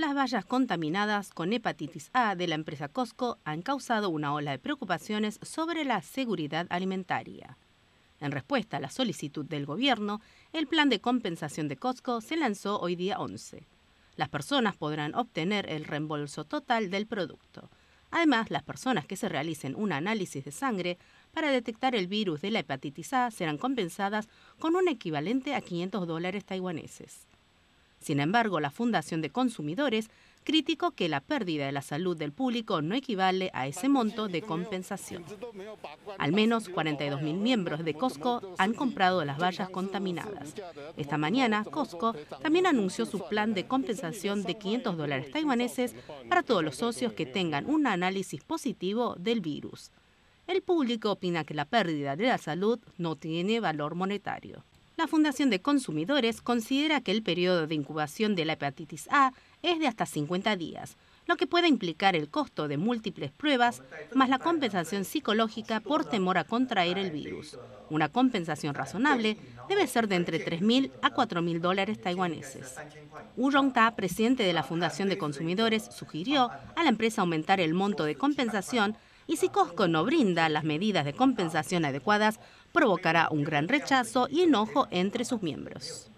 las vallas contaminadas con hepatitis A de la empresa Costco han causado una ola de preocupaciones sobre la seguridad alimentaria. En respuesta a la solicitud del gobierno, el plan de compensación de Costco se lanzó hoy día 11. Las personas podrán obtener el reembolso total del producto. Además, las personas que se realicen un análisis de sangre para detectar el virus de la hepatitis A serán compensadas con un equivalente a 500 dólares taiwaneses. Sin embargo, la Fundación de Consumidores criticó que la pérdida de la salud del público no equivale a ese monto de compensación. Al menos 42.000 miembros de Costco han comprado las vallas contaminadas. Esta mañana, Costco también anunció su plan de compensación de 500 dólares taiwaneses para todos los socios que tengan un análisis positivo del virus. El público opina que la pérdida de la salud no tiene valor monetario la Fundación de Consumidores considera que el periodo de incubación de la hepatitis A es de hasta 50 días, lo que puede implicar el costo de múltiples pruebas más la compensación psicológica por temor a contraer el virus. Una compensación razonable debe ser de entre 3.000 a 4.000 dólares taiwaneses. Wu Rongta, presidente de la Fundación de Consumidores, sugirió a la empresa aumentar el monto de compensación y si Costco no brinda las medidas de compensación adecuadas, provocará un gran rechazo y enojo entre sus miembros.